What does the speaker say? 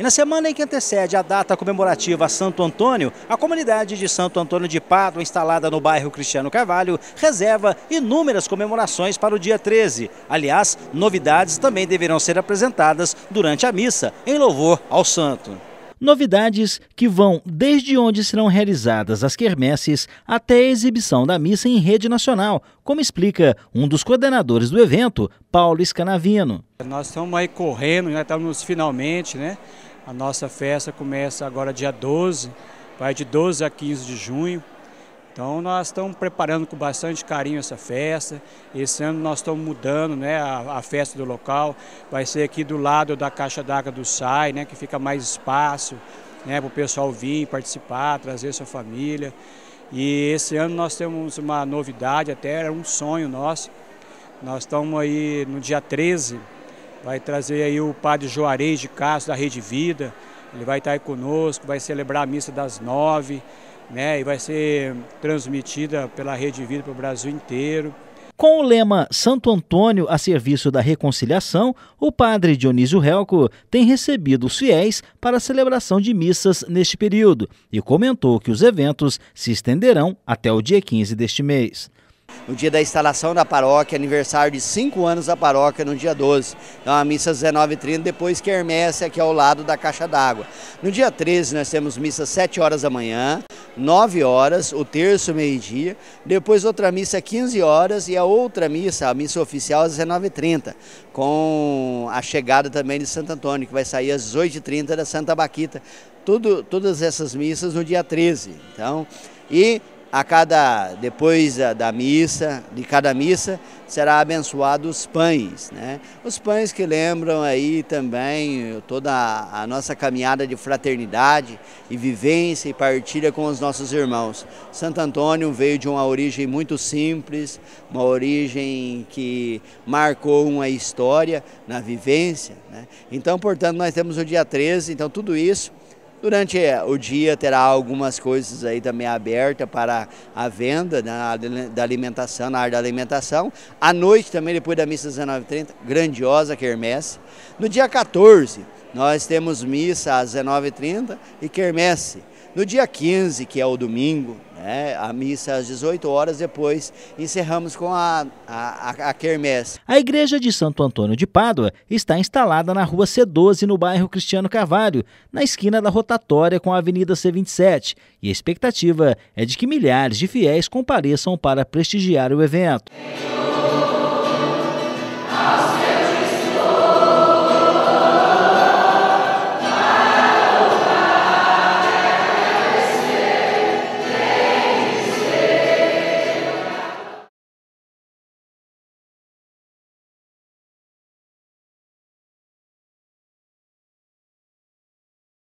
E na semana em que antecede a data comemorativa Santo Antônio, a comunidade de Santo Antônio de Pádua, instalada no bairro Cristiano Carvalho, reserva inúmeras comemorações para o dia 13. Aliás, novidades também deverão ser apresentadas durante a missa, em louvor ao santo. Novidades que vão desde onde serão realizadas as quermesses até a exibição da missa em rede nacional, como explica um dos coordenadores do evento, Paulo Escanavino. Nós estamos aí correndo, já estamos finalmente, né? A nossa festa começa agora dia 12, vai de 12 a 15 de junho. Então nós estamos preparando com bastante carinho essa festa. Esse ano nós estamos mudando né, a, a festa do local. Vai ser aqui do lado da caixa d'água do SAI, né, que fica mais espaço né, para o pessoal vir participar, trazer sua família. E esse ano nós temos uma novidade, até era um sonho nosso. Nós estamos aí no dia 13, Vai trazer aí o padre Juarez de Castro, da Rede Vida. Ele vai estar aí conosco, vai celebrar a missa das nove, né? E vai ser transmitida pela Rede Vida para o Brasil inteiro. Com o lema Santo Antônio a serviço da reconciliação, o padre Dionísio Helco tem recebido os fiéis para a celebração de missas neste período e comentou que os eventos se estenderão até o dia 15 deste mês no dia da instalação da paróquia, aniversário de 5 anos da paróquia, no dia 12. Então a missa às 19h30, depois que quermesse aqui ao lado da caixa d'água. No dia 13 nós temos missa às 7 horas da manhã, 9 horas, o terço meio-dia, depois outra missa às 15 horas e a outra missa, a missa oficial às 19h30, com a chegada também de Santo Antônio, que vai sair às 18h30 da Santa Baquita. Tudo, todas essas missas no dia 13. Então, e a cada depois da missa, de cada missa, será abençoado os pães, né? Os pães que lembram aí também eh, toda a nossa caminhada de fraternidade e vivência e partilha com os nossos irmãos. Santo Antônio veio de uma origem muito simples, uma origem que marcou uma história na vivência, né? Então, portanto, nós temos o dia 13, então tudo isso Durante é, o dia terá algumas coisas aí também abertas para a venda né, da alimentação, na área da alimentação. À noite também, depois da missa 19h30, grandiosa quermesse. No dia 14, nós temos missa às 19h30 e quermesse no dia 15, que é o domingo, né, a missa às 18 horas, depois encerramos com a, a, a quermesse. A igreja de Santo Antônio de Pádua está instalada na rua C12, no bairro Cristiano Carvalho, na esquina da rotatória com a Avenida C27, e a expectativa é de que milhares de fiéis compareçam para prestigiar o evento.